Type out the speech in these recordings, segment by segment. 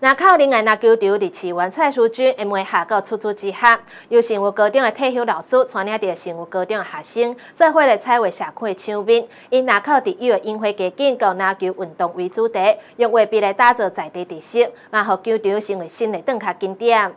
南口林内那球场立起完蔡淑君，因为下到出租之下，由幸福高中的退休老师带领着幸福高中学生、做伙来彩绘社区的场面。因南口以幼儿樱花街景，和篮球运动为主题，用画笔来打造在地特色，嘛，让球场成为新的打卡景点。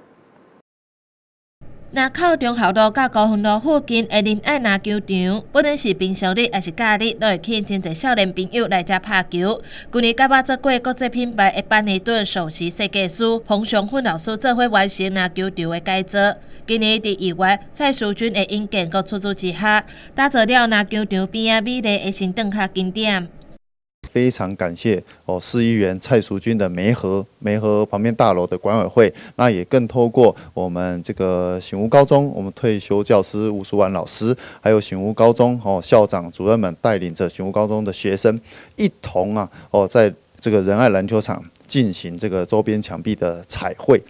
那靠中校路佮高雄路附近的林爱篮球场，不论是平常日还是假日，都会吸引真侪少年朋友来遮拍球。去年，甲我做过国际品牌一八年顿首席设计师彭雄坤老师做会完成篮球场的改造。今年伫二月，蔡苏军的引荐佮出租之下，打造了篮球场边啊美丽的新灯塔景点。非常感谢哦，市议员蔡淑君的梅河梅河旁边大楼的管委会，那也更透过我们这个醒悟高中，我们退休教师吴淑婉老师，还有醒悟高中哦校长、主任们带领着醒悟高中的学生，一同啊哦在这个仁爱篮球场进行这个周边墙壁的彩绘。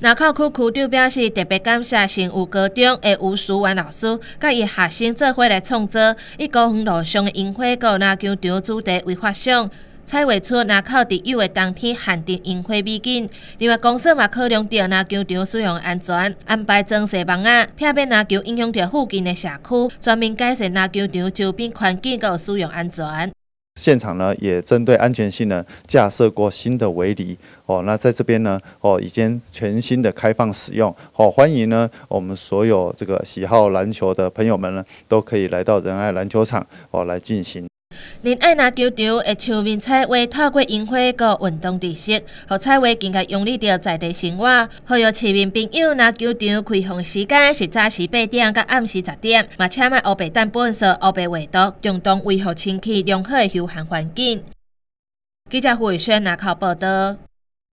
篮球区区长表示，特别感谢新武高中的吴淑婉老师，佮伊学生做伙来创作。伊高雄路上的樱花，到篮球场主题为发香，彩画出篮球伫游的当天限定樱花美景。另外，公司嘛，考量到篮球场使用安全，安排装饰网仔，避免篮球影响着附近的社区，全面改善篮球场周边环境，佮使用安全。现场呢，也针对安全性呢，架设过新的围篱哦。那在这边呢，哦，已经全新的开放使用哦，欢迎呢，我们所有这个喜好篮球的朋友们呢，都可以来到仁爱篮球场哦来进行。恁爱拿球场的球面彩绘透过樱花和运动知识，和彩绘更加洋溢着在地生活。呼吁市民朋友，拿球场开放时间是早时八点到暗时十点。嘛请卖乌白蛋本色、乌白画图，共同维护清气良好的休闲环境。记者胡宇轩拿口报道。